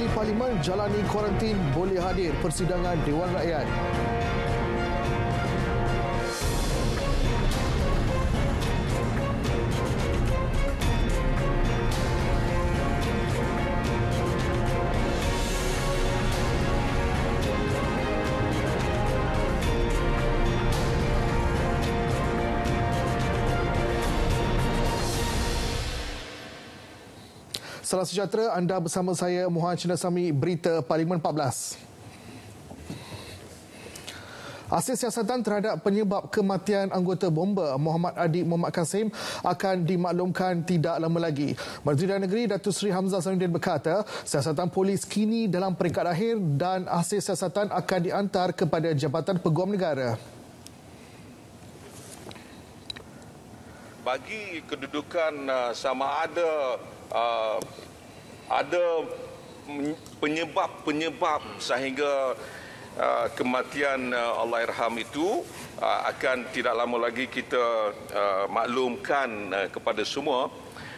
ahli parlimen jalani kuarantin boleh hadir persidangan Dewan Rakyat. Salam sejahtera, anda bersama saya Mohan Chinasami, Berita Parlimen 14. Hasil siasatan terhadap penyebab kematian anggota bomba Muhammad Adi Muhammad Kasim akan dimaklumkan tidak lama lagi. Menteri Dalam Negeri Datuk Seri Hamzah Zainuddin berkata, siasatan polis kini dalam peringkat akhir dan hasil siasatan akan diantar kepada Jabatan Peguam Negara. Bagi kedudukan uh, sama ada uh, ada penyebab-penyebab sehingga uh, kematian uh, Allahyarham itu uh, akan tidak lama lagi kita uh, maklumkan uh, kepada semua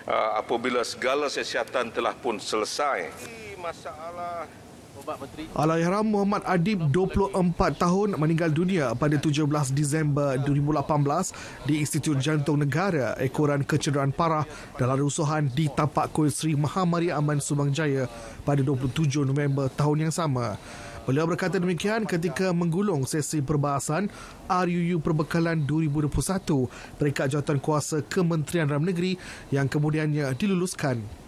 uh, apabila segala kesihatan telah pun selesai. Masalah Alah Muhammad Adib 24 tahun meninggal dunia pada 17 Disember 2018 di Institut Jantung Negara ekoran kecederaan parah dalam rusuhan di Tapak Kuil Sri Mahamari Aman Subang Jaya pada 27 November tahun yang sama. Beliau berkata demikian ketika menggulung sesi perbahasan RUU Perbekalan 2021 peringkat jawatan kuasa Kementerian Dalam Negeri yang kemudiannya diluluskan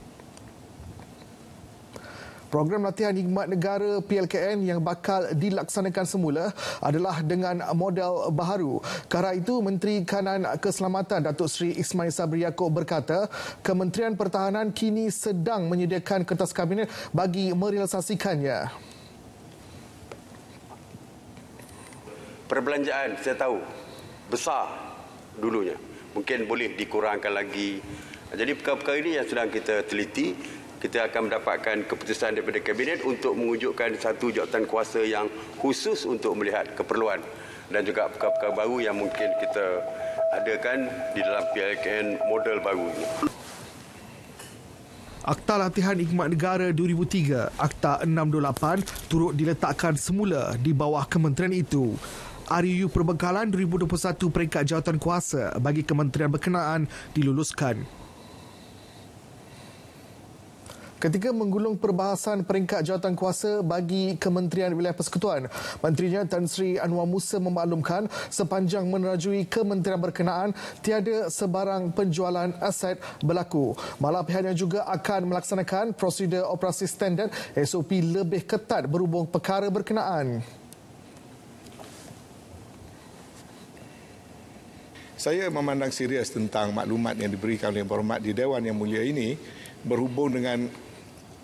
program latihan hikmat negara PLKN yang bakal dilaksanakan semula adalah dengan model baharu. Kerana itu, Menteri Kanan Keselamatan Datuk Seri Ismail Sabri Yaakob berkata, Kementerian Pertahanan kini sedang menyediakan kertas kabinet bagi merealisasikannya. Perbelanjaan saya tahu besar dulunya. Mungkin boleh dikurangkan lagi. Jadi perkara-perkara ini yang sedang kita teliti kita akan mendapatkan keputusan daripada kabinet untuk mengujukkan satu jawatan kuasa yang khusus untuk melihat keperluan dan juga perkara-perkara baru yang mungkin kita adakan di dalam PLKN model baru ini. Akta Latihan Hikmat Negara 2003, Akta 628 turut diletakkan semula di bawah kementerian itu. RUU Perbekalan 2021 peringkat jawatan kuasa bagi kementerian berkenaan diluluskan. Ketika menggulung perbahasan peringkat jawatan kuasa bagi Kementerian Wilayah Persekutuan, Menterinya Tan Sri Anwar Musa memaklumkan sepanjang menerajui kementerian berkenaan, tiada sebarang penjualan aset berlaku. Malah pihaknya juga akan melaksanakan prosedur operasi standar SOP lebih ketat berhubung perkara berkenaan. Saya memandang serius tentang maklumat yang diberikan oleh Yang Berhormat di Dewan Yang Mulia ini berhubung dengan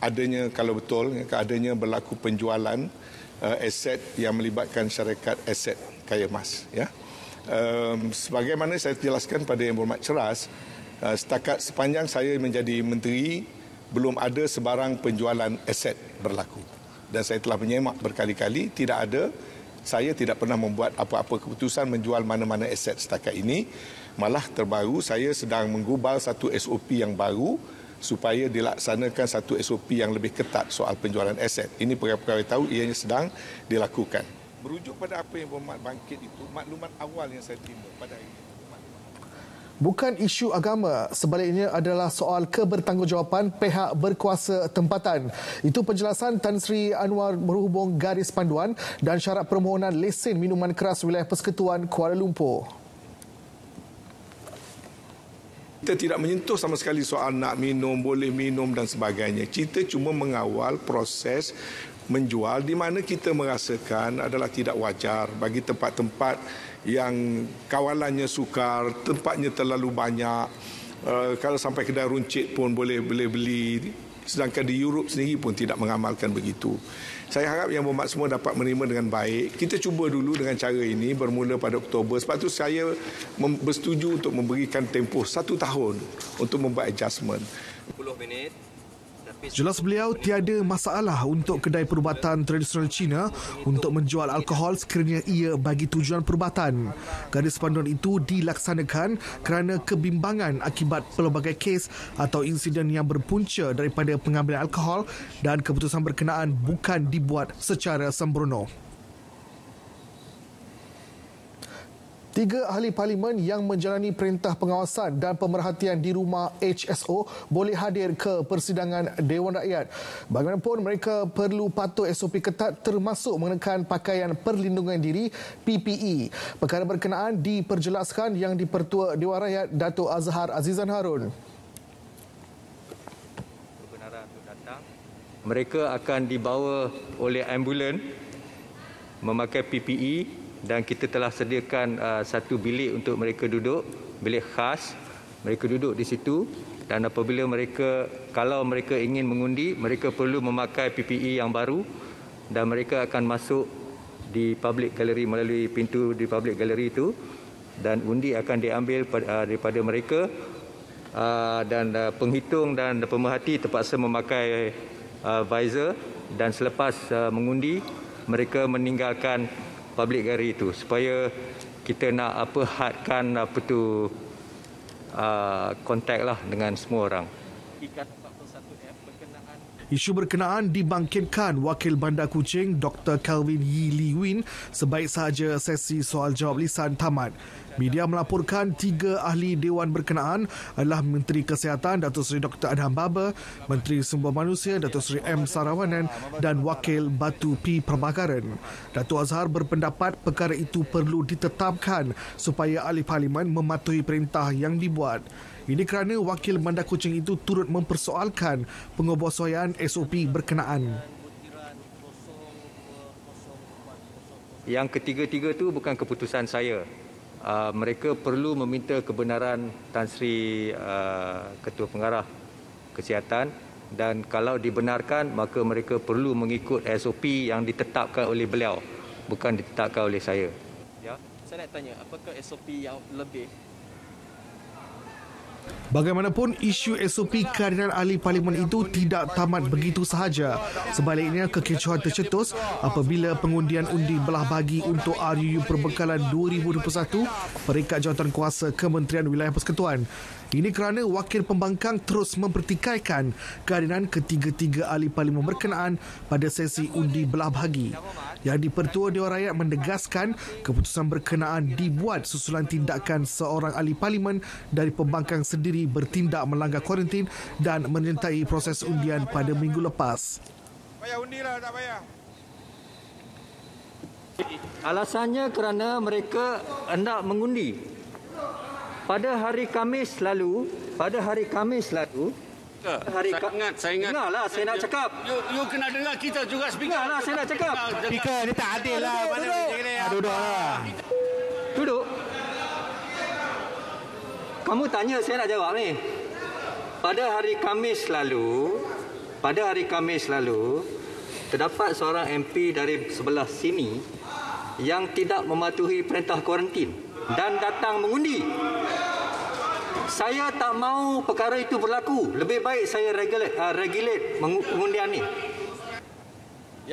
adanya kalau betul ya, adanya berlaku penjualan uh, aset yang melibatkan syarikat aset kaya emas ya um, sebagaimana saya jelaskan pada yang berhormat ceras uh, setakat sepanjang saya menjadi menteri belum ada sebarang penjualan aset berlaku dan saya telah menyemak berkali-kali tidak ada saya tidak pernah membuat apa-apa keputusan menjual mana-mana aset setakat ini malah terbaru saya sedang menggubal satu SOP yang baru supaya dilaksanakan satu SOP yang lebih ketat soal penjualan aset. Ini perkara-perkara tahu ianya sedang dilakukan. Merujuk pada apa yang Mat bangkit itu, maklumat awal yang saya terima pada ini. Bukan isu agama, sebaliknya adalah soal kebertanggungjawaban pihak berkuasa tempatan. Itu penjelasan Tan Sri Anwar berhubung garis panduan dan syarat permohonan lesen minuman keras wilayah persekutuan Kuala Lumpur. Kita tidak menyentuh sama sekali soal nak minum, boleh minum dan sebagainya. Kita cuma mengawal proses menjual di mana kita merasakan adalah tidak wajar bagi tempat-tempat yang kawalannya sukar, tempatnya terlalu banyak. Uh, kalau sampai kedai runcit pun boleh boleh beli sedangkan di Europe sendiri pun tidak mengamalkan begitu. Saya harap yang bermak semua dapat menerima dengan baik. Kita cuba dulu dengan cara ini bermula pada Oktober. Sebab itu saya mem- bersetuju untuk memberikan tempoh satu tahun untuk membuat adjustment. 10 minit. Jelas beliau tiada masalah untuk kedai perubatan tradisional China untuk menjual alkohol sekiranya ia bagi tujuan perubatan. Garis panduan itu dilaksanakan kerana kebimbangan akibat pelbagai kes atau insiden yang berpunca daripada pengambilan alkohol dan keputusan berkenaan bukan dibuat secara sembrono. Tiga ahli parlimen yang menjalani perintah pengawasan dan pemerhatian di rumah HSO boleh hadir ke persidangan Dewan Rakyat. Bagaimanapun, mereka perlu patuh SOP ketat termasuk mengenakan pakaian perlindungan diri PPE. Perkara berkenaan diperjelaskan yang dipertua Dewan Rakyat Dato' Azhar Azizan Harun. Mereka akan dibawa oleh ambulans memakai PPE dan kita telah sediakan uh, satu bilik untuk mereka duduk, bilik khas. Mereka duduk di situ dan apabila mereka kalau mereka ingin mengundi, mereka perlu memakai PPE yang baru dan mereka akan masuk di public gallery melalui pintu di public gallery itu dan undi akan diambil uh, daripada mereka uh, dan uh, penghitung dan pemerhati terpaksa memakai visor dan selepas mengundi mereka meninggalkan public gallery itu supaya kita nak apa hadkan apa tu uh, contact lah dengan semua orang. Isu berkenaan dibangkitkan Wakil Bandar kucing Dr. Calvin Yi Li Win sebaik sahaja sesi soal jawab lisan tamat. Media melaporkan tiga ahli dewan berkenaan adalah Menteri Kesihatan Datuk Seri Dr. Adham Baba, Menteri Sumber Manusia Datuk Seri M. Sarawanan dan Wakil Batu P. Perbakaran. Datuk Azhar berpendapat perkara itu perlu ditetapkan supaya ahli parlimen mematuhi perintah yang dibuat. Ini kerana wakil bandar kucing itu turut mempersoalkan pengobosoyan SOP berkenaan. Yang ketiga-tiga tu bukan keputusan saya. Uh, mereka perlu meminta kebenaran Tan Sri uh, Ketua Pengarah Kesihatan dan kalau dibenarkan maka mereka perlu mengikut SOP yang ditetapkan oleh beliau bukan ditetapkan oleh saya. Ya. Saya nak tanya apakah SOP yang lebih Bagaimanapun, isu SOP kehadiran ahli parlimen itu tidak tamat begitu sahaja. Sebaliknya, kekecohan tercetus apabila pengundian undi belah bagi untuk RUU Perbekalan 2021 peringkat jawatan kuasa Kementerian Wilayah Persekutuan. Ini kerana wakil pembangkang terus mempertikaikan kehadiran ketiga-tiga ahli parlimen berkenaan pada sesi undi belah bagi. Yang dipertua Dewan Rakyat mendegaskan keputusan berkenaan dibuat susulan tindakan seorang ahli parlimen dari pembangkang sendiri bertindak melanggar kuarantin dan menyentai proses undian pada minggu lepas. Bayar undilah tak bayar. Alasannya kerana mereka hendak mengundi pada hari Kamis lalu, pada hari Kamis lalu, ya, hari saya ingat, saya ingat. Dengarlah, saya nak ya, ya. cakap. You, you kena dengar kita juga speaker. Dengarlah, saya nak cakap. Speaker, dia tak adil lah. Duduk, mana ah, duduk. Ha, Duduk. Kamu tanya, saya nak jawab ni. Pada hari Kamis lalu, pada hari Kamis lalu, terdapat seorang MP dari sebelah sini yang tidak mematuhi perintah kuarantin dan datang mengundi saya tak mau perkara itu berlaku. Lebih baik saya regulate, uh, regulate mengundian ini.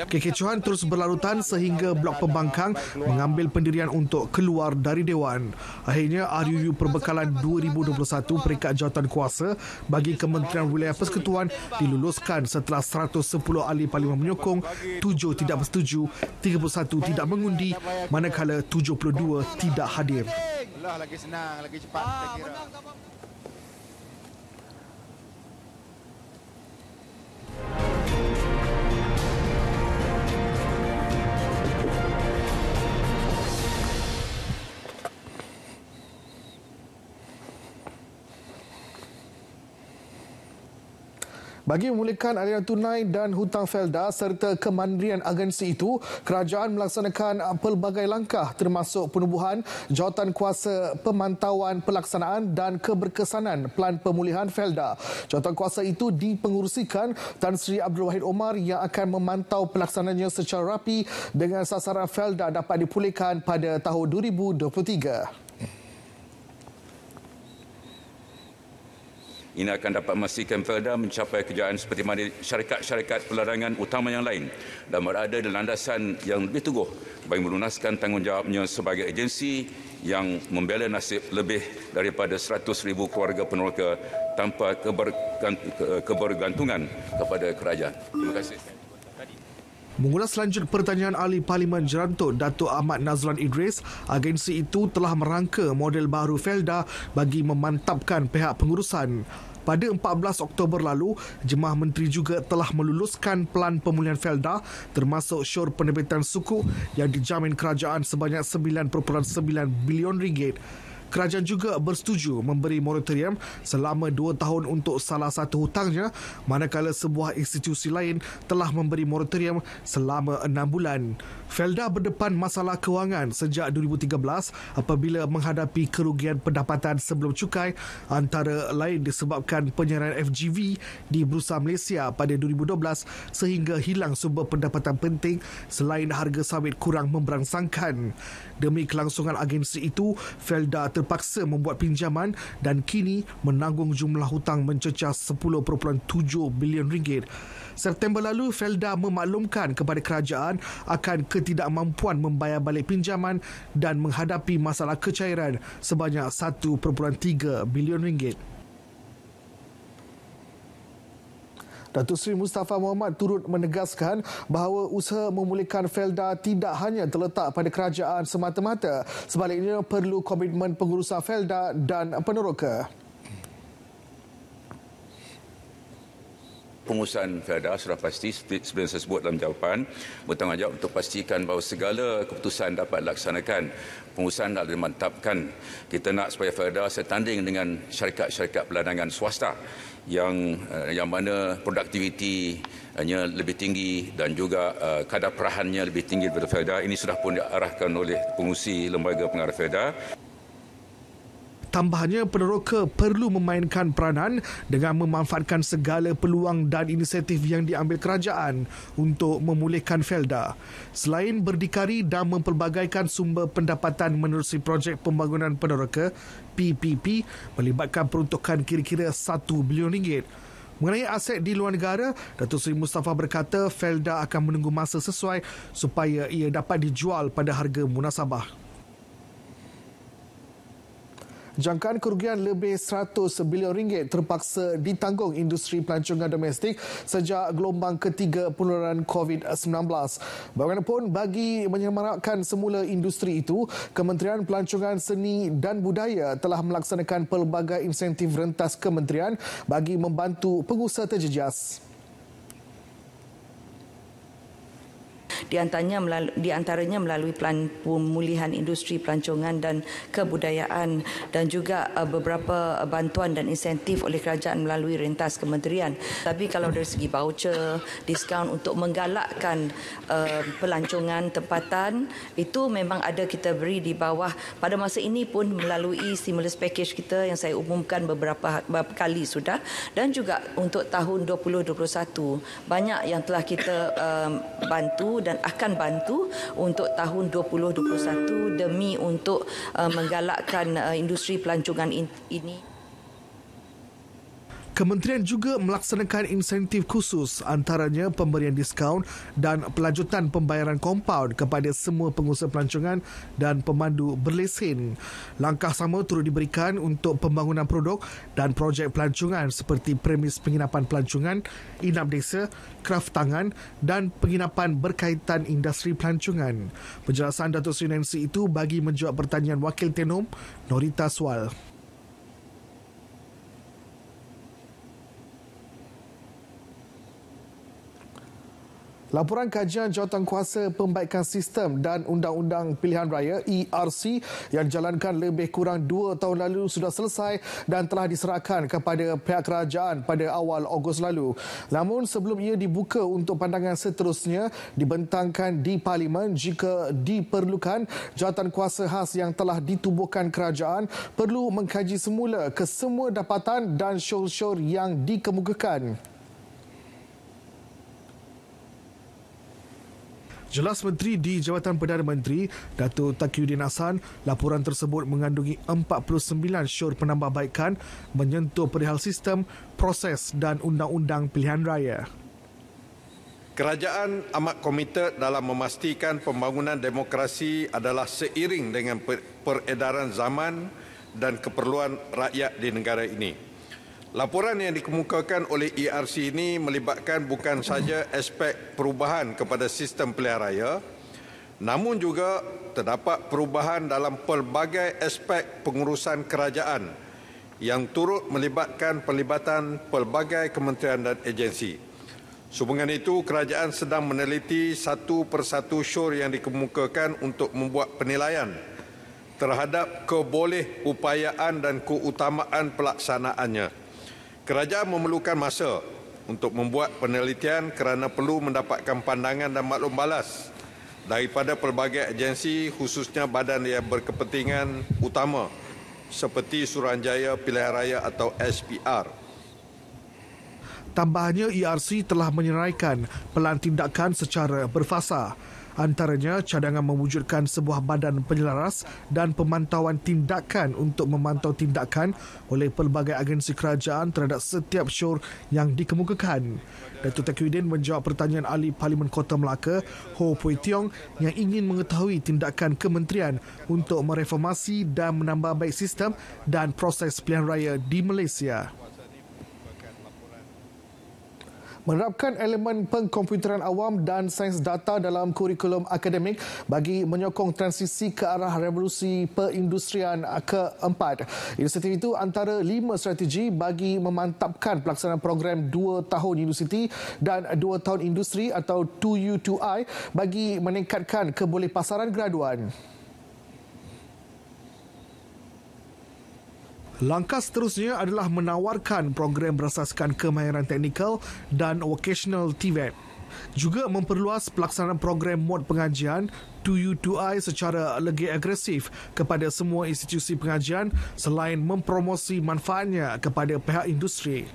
Kekecohan terus berlarutan sehingga blok pembangkang mengambil pendirian untuk keluar dari dewan. Akhirnya RUU Perbekalan 2021 peringkat jawatan kuasa bagi Kementerian Wilayah Persekutuan diluluskan setelah 110 ahli parlimen menyokong, 7 tidak bersetuju, 31 tidak mengundi manakala 72 tidak hadir. Thank lah, you. Bagi memulihkan aliran tunai dan hutang felda serta kemandirian agensi itu, kerajaan melaksanakan pelbagai langkah termasuk penubuhan jawatan kuasa pemantauan pelaksanaan dan keberkesanan pelan pemulihan felda. Jawatan kuasa itu dipengurusikan Tan Sri Abdul Wahid Omar yang akan memantau pelaksanaannya secara rapi dengan sasaran felda dapat dipulihkan pada tahun 2023. Ini akan dapat memastikan Felda mencapai kejayaan seperti mana syarikat-syarikat pelarangan utama yang lain dan berada di landasan yang lebih teguh bagi melunaskan tanggungjawabnya sebagai agensi yang membela nasib lebih daripada 100,000 keluarga peneroka tanpa kebergantungan kepada kerajaan. Terima kasih. Mengulas lanjut pertanyaan ahli Parlimen Jerantut Datuk Ahmad Nazlan Idris, agensi itu telah merangka model baru Felda bagi memantapkan pihak pengurusan. Pada 14 Oktober lalu, Jemaah Menteri juga telah meluluskan pelan pemulihan Felda termasuk syur penerbitan suku yang dijamin kerajaan sebanyak 9.9 bilion ringgit. Kerajaan juga bersetuju memberi moratorium selama dua tahun untuk salah satu hutangnya manakala sebuah institusi lain telah memberi moratorium selama enam bulan. Felda berdepan masalah kewangan sejak 2013 apabila menghadapi kerugian pendapatan sebelum cukai antara lain disebabkan penyerahan FGV di Bursa Malaysia pada 2012 sehingga hilang sumber pendapatan penting selain harga sawit kurang memberangsangkan. Demi kelangsungan agensi itu, Felda terpaksa membuat pinjaman dan kini menanggung jumlah hutang mencecah 10.7 bilion ringgit. September lalu, Felda memaklumkan kepada kerajaan akan ketidakmampuan membayar balik pinjaman dan menghadapi masalah kecairan sebanyak 1.3 bilion ringgit. Datuk Seri Mustafa Muhammad turut menegaskan bahawa usaha memulihkan Felda tidak hanya terletak pada kerajaan semata-mata. Sebaliknya perlu komitmen pengurusan Felda dan peneroka. pengurusan FEDA sudah pasti seperti yang saya sebut dalam jawapan bertanggungjawab untuk pastikan bahawa segala keputusan dapat dilaksanakan pengurusan dah dimantapkan kita nak supaya FEDA setanding dengan syarikat-syarikat peladangan swasta yang eh, yang mana produktiviti hanya lebih tinggi dan juga eh, kadar perahannya lebih tinggi daripada FEDA ini sudah pun diarahkan oleh pengusi lembaga pengarah FEDA tambahnya peneroka perlu memainkan peranan dengan memanfaatkan segala peluang dan inisiatif yang diambil kerajaan untuk memulihkan Felda. Selain berdikari dan mempelbagaikan sumber pendapatan menerusi projek pembangunan peneroka, PPP melibatkan peruntukan kira-kira 1 bilion ringgit. Mengenai aset di luar negara, Datuk Seri Mustafa berkata Felda akan menunggu masa sesuai supaya ia dapat dijual pada harga munasabah. Jangkaan kerugian lebih 100 bilion ringgit terpaksa ditanggung industri pelancongan domestik sejak gelombang ketiga penularan COVID-19. Bagaimanapun, bagi menyemarakkan semula industri itu, Kementerian Pelancongan Seni dan Budaya telah melaksanakan pelbagai insentif rentas kementerian bagi membantu pengusaha terjejas. di antaranya melalui, di antaranya melalui pelan pemulihan industri pelancongan dan kebudayaan dan juga uh, beberapa bantuan dan insentif oleh kerajaan melalui rentas kementerian tapi kalau dari segi voucher diskaun untuk menggalakkan uh, pelancongan tempatan itu memang ada kita beri di bawah pada masa ini pun melalui stimulus package kita yang saya umumkan beberapa, ha, beberapa kali sudah dan juga untuk tahun 2021 banyak yang telah kita uh, bantu dan akan bantu untuk tahun 2021 demi untuk uh, menggalakkan uh, industri pelancongan ini. Kementerian juga melaksanakan insentif khusus antaranya pemberian diskaun dan pelanjutan pembayaran kompaun kepada semua pengusaha pelancongan dan pemandu berlesen. Langkah sama turut diberikan untuk pembangunan produk dan projek pelancongan seperti premis penginapan pelancongan, inap desa, kraf tangan dan penginapan berkaitan industri pelancongan. Penjelasan Datuk Sri Nancy itu bagi menjawab pertanyaan Wakil tenum Norita Swal. Laporan kajian kuasa pembaikan sistem dan undang-undang pilihan raya ERC yang dijalankan lebih kurang dua tahun lalu sudah selesai dan telah diserahkan kepada pihak kerajaan pada awal Ogos lalu. Namun sebelum ia dibuka untuk pandangan seterusnya dibentangkan di parlimen jika diperlukan kuasa khas yang telah ditubuhkan kerajaan perlu mengkaji semula kesemua dapatan dan syur-syur yang dikemukakan. Jelas Menteri di Jabatan Perdana Menteri, Dato Takiuddin Hassan, laporan tersebut mengandungi 49 syur penambahbaikan menyentuh perihal sistem, proses dan undang-undang pilihan raya. Kerajaan amat komited dalam memastikan pembangunan demokrasi adalah seiring dengan peredaran zaman dan keperluan rakyat di negara ini. Laporan yang dikemukakan oleh ERC ini melibatkan bukan saja aspek perubahan kepada sistem pilihan raya namun juga terdapat perubahan dalam pelbagai aspek pengurusan kerajaan yang turut melibatkan pelibatan pelbagai kementerian dan agensi. Sehubungan itu, kerajaan sedang meneliti satu persatu syur yang dikemukakan untuk membuat penilaian terhadap keboleh upayaan dan keutamaan pelaksanaannya. Kerajaan memerlukan masa untuk membuat penelitian kerana perlu mendapatkan pandangan dan maklum balas daripada pelbagai agensi khususnya badan yang berkepentingan utama seperti Suruhanjaya Pilihan Raya atau SPR. Tambahannya, ERC telah menyeraikan pelan tindakan secara berfasa. Antaranya cadangan mewujudkan sebuah badan penyelaras dan pemantauan tindakan untuk memantau tindakan oleh pelbagai agensi kerajaan terhadap setiap syur yang dikemukakan. Datuk Takuddin menjawab pertanyaan ahli Parlimen Kota Melaka, Ho Pui Tiong yang ingin mengetahui tindakan kementerian untuk mereformasi dan menambah baik sistem dan proses pilihan raya di Malaysia menerapkan elemen pengkomputeran awam dan sains data dalam kurikulum akademik bagi menyokong transisi ke arah revolusi perindustrian keempat. Inisiatif itu antara lima strategi bagi memantapkan pelaksanaan program dua tahun universiti dan dua tahun industri atau 2U2I bagi meningkatkan kebolehpasaran graduan. Langkah seterusnya adalah menawarkan program berasaskan kemahiran teknikal dan vocational TVET. Juga memperluas pelaksanaan program mod pengajian 2U2I secara lebih agresif kepada semua institusi pengajian selain mempromosi manfaatnya kepada pihak industri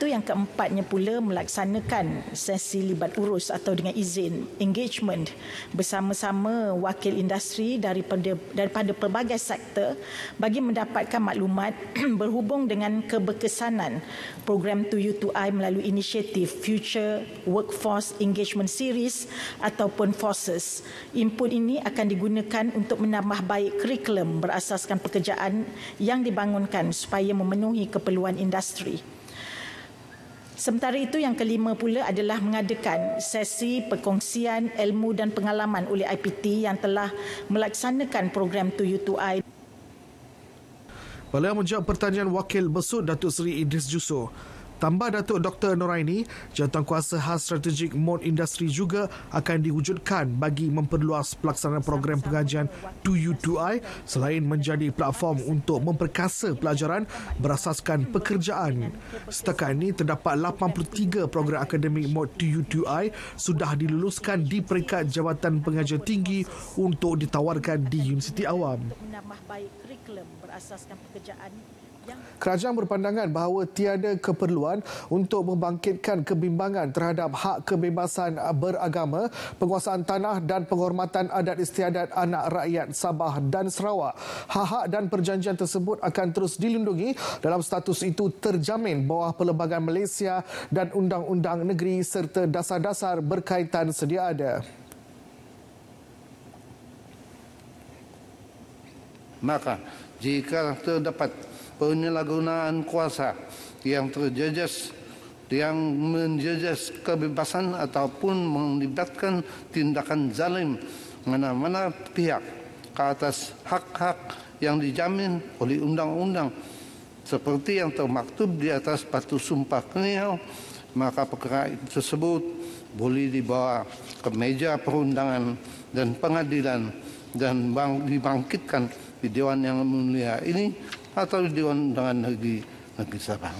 itu yang keempatnya pula melaksanakan sesi libat urus atau dengan izin engagement bersama-sama wakil industri daripada daripada pelbagai sektor bagi mendapatkan maklumat berhubung dengan keberkesanan program 2U2I melalui inisiatif Future Workforce Engagement Series ataupun FORCES. Input ini akan digunakan untuk menambah baik kurikulum berasaskan pekerjaan yang dibangunkan supaya memenuhi keperluan industri. Sementara itu yang kelima pula adalah mengadakan sesi perkongsian ilmu dan pengalaman oleh IPT yang telah melaksanakan program 2U2I. Beliau menjawab pertanyaan Wakil Besut Datuk Seri Idris Jusoh Tambah Datuk Dr. Noraini, jawatan kuasa khas strategik mod industri juga akan diwujudkan bagi memperluas pelaksanaan program pengajian 2U2I selain menjadi platform untuk memperkasa pelajaran berasaskan pekerjaan. Setakat ini, terdapat 83 program akademik mod 2U2I sudah diluluskan di peringkat jawatan pengajian tinggi untuk ditawarkan di Universiti Awam. Menambah baik kurikulum berasaskan pekerjaan Kerajaan berpandangan bahawa tiada keperluan untuk membangkitkan kebimbangan terhadap hak kebebasan beragama, penguasaan tanah dan penghormatan adat istiadat anak rakyat Sabah dan Sarawak. Hak-hak dan perjanjian tersebut akan terus dilindungi dalam status itu terjamin bawah Perlembagaan Malaysia dan Undang-Undang Negeri serta dasar-dasar berkaitan sedia ada. Maka jika terdapat penyalahgunaan kuasa yang terjejas yang menjejas kebebasan ataupun melibatkan tindakan zalim mana-mana pihak ke atas hak-hak yang dijamin oleh undang-undang seperti yang termaktub di atas batu sumpah kenyal maka perkara tersebut boleh dibawa ke meja perundangan dan pengadilan dan dibangkitkan di Dewan yang mulia ini atau di undangan negeri negeri Sabah.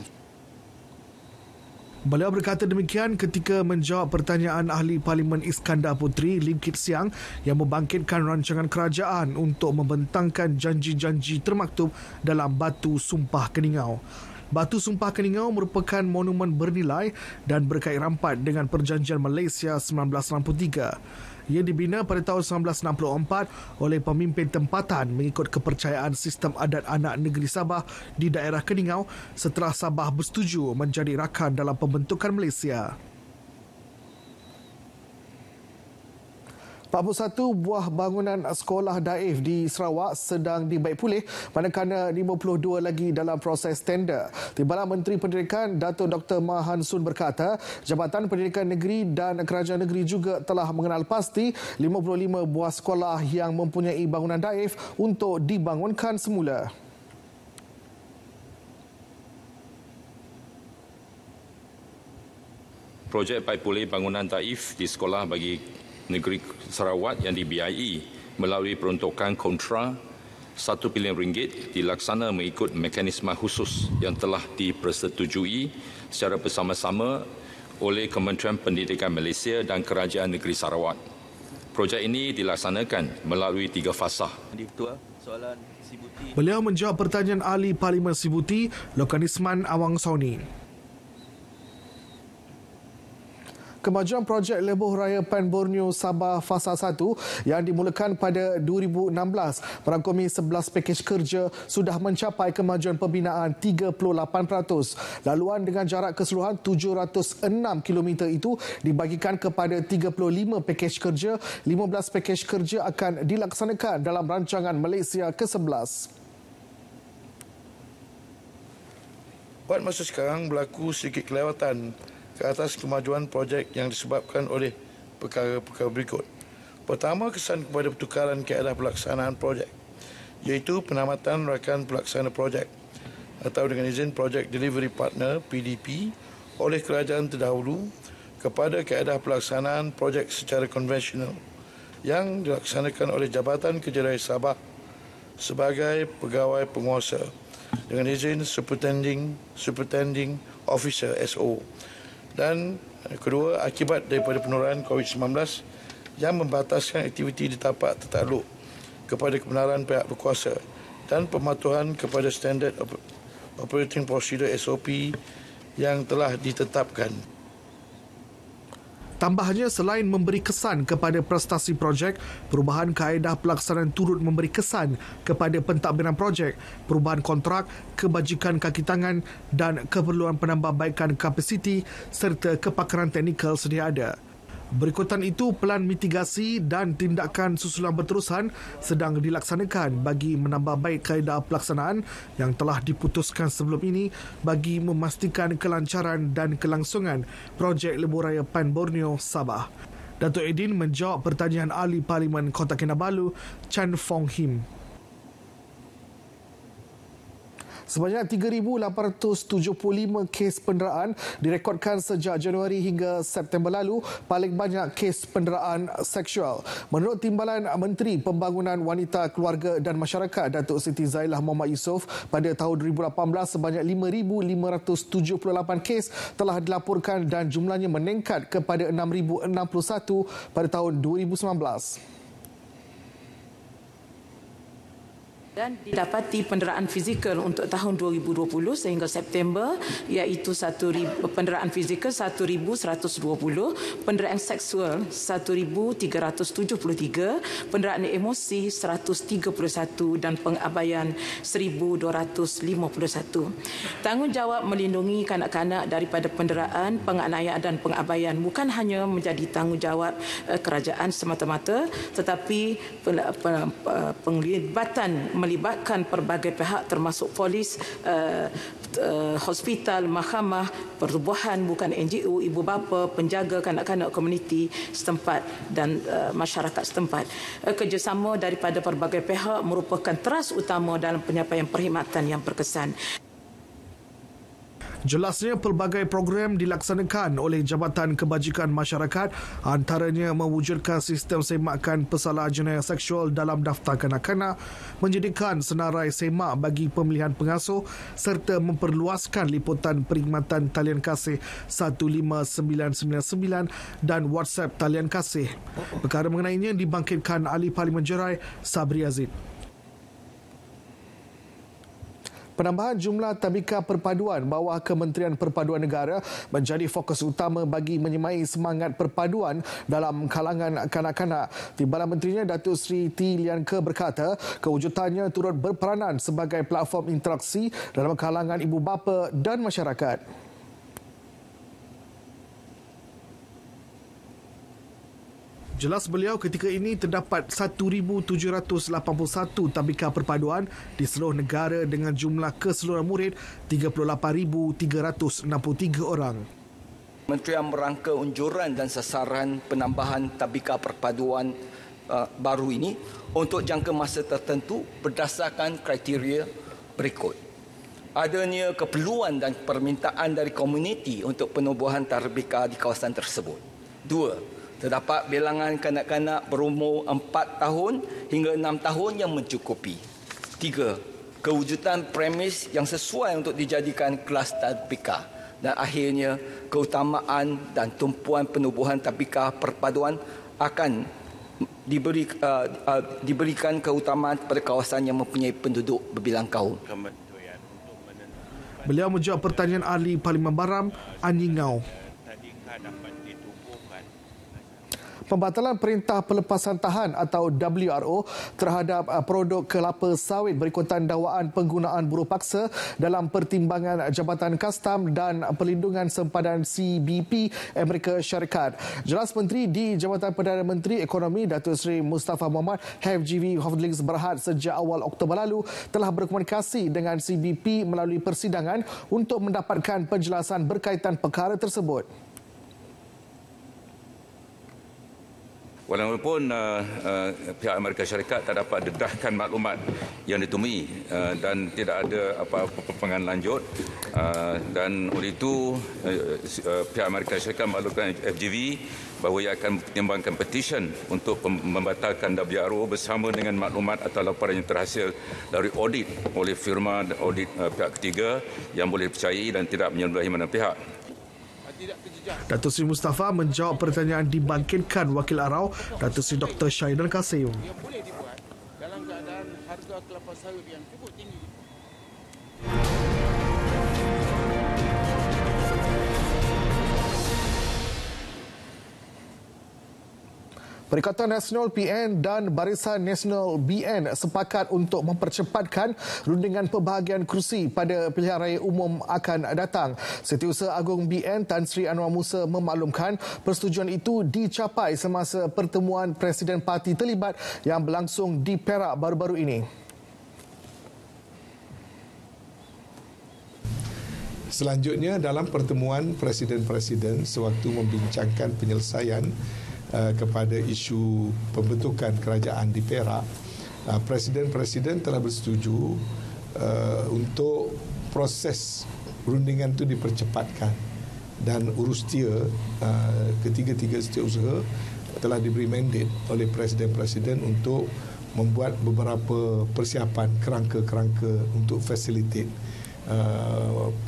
Beliau berkata demikian ketika menjawab pertanyaan Ahli Parlimen Iskandar Putri Lim Kit Siang yang membangkitkan rancangan kerajaan untuk membentangkan janji-janji termaktub dalam Batu Sumpah Keningau. Batu Sumpah Keningau merupakan monumen bernilai dan berkait rampat dengan Perjanjian Malaysia 1963 yang dibina pada tahun 1964 oleh pemimpin tempatan mengikut kepercayaan sistem adat anak negeri Sabah di daerah Keningau setelah Sabah bersetuju menjadi rakan dalam pembentukan Malaysia. 41 buah bangunan sekolah daif di Sarawak sedang dibaik pulih manakala 52 lagi dalam proses tender. Timbalan Menteri Pendidikan Dato' Dr. Mahan Sun berkata Jabatan Pendidikan Negeri dan Kerajaan Negeri juga telah mengenal pasti 55 buah sekolah yang mempunyai bangunan daif untuk dibangunkan semula. Projek pulih Bangunan Taif di sekolah bagi negeri Sarawak yang di BIE melalui peruntukan kontra satu pilihan ringgit dilaksana mengikut mekanisme khusus yang telah dipersetujui secara bersama-sama oleh Kementerian Pendidikan Malaysia dan Kerajaan Negeri Sarawak. Projek ini dilaksanakan melalui tiga fasa. Beliau menjawab pertanyaan ahli Parlimen Sibuti, Lokanisman Awang Sauni. kemajuan projek lebuh raya Pan Borneo Sabah Fasa 1 yang dimulakan pada 2016 merangkumi 11 pakej kerja sudah mencapai kemajuan pembinaan 38%. Laluan dengan jarak keseluruhan 706 km itu dibagikan kepada 35 pakej kerja. 15 pakej kerja akan dilaksanakan dalam rancangan Malaysia ke-11. Buat masa sekarang berlaku sedikit kelewatan ke atas kemajuan projek yang disebabkan oleh perkara-perkara berikut. Pertama, kesan kepada pertukaran keadaan pelaksanaan projek iaitu penamatan rakan pelaksana projek atau dengan izin Project Delivery Partner PDP oleh kerajaan terdahulu kepada keadaan pelaksanaan projek secara konvensional yang dilaksanakan oleh Jabatan Kerja Raya Sabah sebagai pegawai penguasa dengan izin Superintending, Superintending Officer SO dan eh, kedua akibat daripada penularan COVID-19 yang membataskan aktiviti di tapak tertakluk kepada kebenaran pihak berkuasa dan pematuhan kepada standard operating procedure SOP yang telah ditetapkan. Tambahnya, selain memberi kesan kepada prestasi projek, perubahan kaedah pelaksanaan turut memberi kesan kepada pentadbiran projek, perubahan kontrak, kebajikan kaki tangan dan keperluan penambahbaikan kapasiti serta kepakaran teknikal sedia ada. Berikutan itu, pelan mitigasi dan tindakan susulan berterusan sedang dilaksanakan bagi menambah baik kaedah pelaksanaan yang telah diputuskan sebelum ini bagi memastikan kelancaran dan kelangsungan projek Lebu Raya Pan Borneo Sabah. Datuk Edin menjawab pertanyaan ahli Parlimen Kota Kinabalu, Chan Fong Him. Sebanyak 3,875 kes penderaan direkodkan sejak Januari hingga September lalu paling banyak kes penderaan seksual. Menurut Timbalan Menteri Pembangunan Wanita, Keluarga dan Masyarakat Datuk Siti Zailah Muhammad Yusof pada tahun 2018 sebanyak 5,578 kes telah dilaporkan dan jumlahnya meningkat kepada 6,061 pada tahun 2019. dan didapati penderaan fizikal untuk tahun 2020 sehingga September iaitu 1000 penderaan fizikal 1120, penderaan seksual 1373, penderaan emosi 131 dan pengabaian 1251. Tanggungjawab melindungi kanak-kanak daripada penderaan, penganiayaan dan pengabaian bukan hanya menjadi tanggungjawab eh, kerajaan semata-mata tetapi penglibatan melibatkan pelbagai pihak termasuk polis, eh, eh, hospital, mahkamah, perubahan bukan NGO, ibu bapa, penjaga kanak-kanak komuniti setempat dan eh, masyarakat setempat. Kerjasama daripada pelbagai pihak merupakan teras utama dalam penyampaian perkhidmatan yang berkesan. Jelasnya pelbagai program dilaksanakan oleh Jabatan Kebajikan Masyarakat antaranya mewujudkan sistem semakan pesalah jenayah seksual dalam daftar kanak-kanak, menjadikan senarai semak bagi pemilihan pengasuh serta memperluaskan liputan perkhidmatan talian kasih 15999 dan WhatsApp talian kasih. Perkara mengenainya dibangkitkan ahli parlimen jerai Sabri Aziz. Penambahan jumlah tabika perpaduan bawah Kementerian Perpaduan Negara menjadi fokus utama bagi menyemai semangat perpaduan dalam kalangan kanak-kanak. Timbalan Menterinya Datuk Seri T. Lianke berkata kewujudannya turut berperanan sebagai platform interaksi dalam kalangan ibu bapa dan masyarakat. Jelas beliau ketika ini terdapat 1,781 tabika perpaduan di seluruh negara dengan jumlah keseluruhan murid 38,363 orang. Menteri yang merangka unjuran dan sasaran penambahan tabika perpaduan uh, baru ini untuk jangka masa tertentu berdasarkan kriteria berikut. Adanya keperluan dan permintaan dari komuniti untuk penubuhan tabika di kawasan tersebut. Dua, Terdapat bilangan kanak-kanak berumur 4 tahun hingga 6 tahun yang mencukupi. Tiga, kewujudan premis yang sesuai untuk dijadikan kelas tadbika. Dan akhirnya, keutamaan dan tumpuan penubuhan tadbika perpaduan akan diberi, uh, uh, diberikan keutamaan kepada kawasan yang mempunyai penduduk berbilang kaum. Beliau menjawab pertanyaan ahli Parlimen Baram, Anjingau pembatalan perintah pelepasan tahan atau WRO terhadap uh, produk kelapa sawit berikutan dakwaan penggunaan buruh paksa dalam pertimbangan Jabatan Kastam dan pelindungan Sempadan CBP Amerika Syarikat. Jelas Menteri di Jabatan Perdana Menteri Ekonomi Datuk Seri Mustafa Muhammad HFGV Hoflix Berhad sejak awal Oktober lalu telah berkomunikasi dengan CBP melalui persidangan untuk mendapatkan penjelasan berkaitan perkara Tersebut. Walaupun uh, uh, pihak Amerika Syarikat tak dapat dedahkan maklumat yang ditemui uh, dan tidak ada apa-apa perpengan lanjut uh, dan oleh itu uh, uh, pihak Amerika Syarikat maklumkan FGV bahawa ia akan menyembangkan petisyen untuk membatalkan WRO bersama dengan maklumat atau laporan yang terhasil dari audit oleh firma audit uh, pihak ketiga yang boleh dipercayai dan tidak menyalahi mana pihak. Datuk Seri Mustafa menjawab pertanyaan dibangkitkan Wakil Arau, Datuk Seri Dr. Syahidan Kasim. Perikatan Nasional PN dan Barisan Nasional BN sepakat untuk mempercepatkan rundingan pembahagian kerusi pada pilihan raya umum akan datang. Setiausaha Agung BN Tan Sri Anwar Musa memaklumkan persetujuan itu dicapai semasa pertemuan Presiden Parti terlibat yang berlangsung di Perak baru-baru ini. Selanjutnya dalam pertemuan presiden-presiden sewaktu membincangkan penyelesaian Uh, kepada isu pembentukan kerajaan di Perak uh, presiden-presiden telah bersetuju uh, untuk proses perundingan itu dipercepatkan dan urus dia ketiga-tiga setiausaha telah diberi mandat oleh presiden-presiden untuk membuat beberapa persiapan kerangka-kerangka untuk facilitate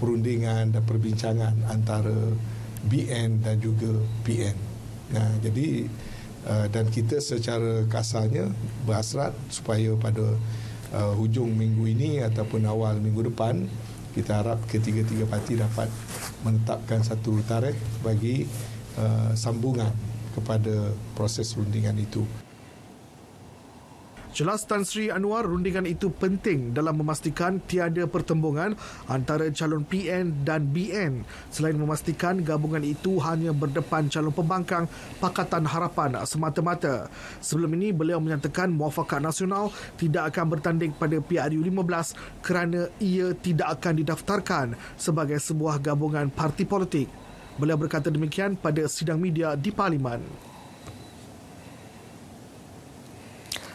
perundingan dan perbincangan antara BN dan juga PN. Nah, jadi uh, dan kita secara kasarnya berhasrat supaya pada uh, hujung minggu ini ataupun awal minggu depan kita harap ketiga-tiga parti dapat menetapkan satu tarikh bagi uh, sambungan kepada proses rundingan itu. Jelas Tan Sri Anwar, rundingan itu penting dalam memastikan tiada pertembungan antara calon PN dan BN selain memastikan gabungan itu hanya berdepan calon pembangkang Pakatan Harapan semata-mata. Sebelum ini, beliau menyatakan muafakat nasional tidak akan bertanding pada PRU15 kerana ia tidak akan didaftarkan sebagai sebuah gabungan parti politik. Beliau berkata demikian pada sidang media di Parlimen.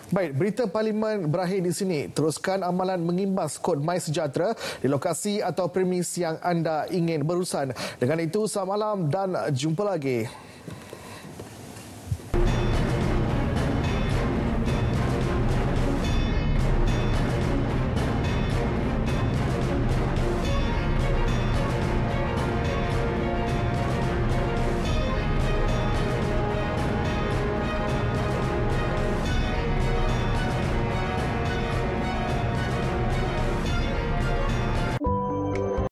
Baik, berita parlimen berakhir di sini. Teruskan amalan mengimbas kod My Sejahtera di lokasi atau premis yang anda ingin berurusan. Dengan itu, selamat malam dan jumpa lagi.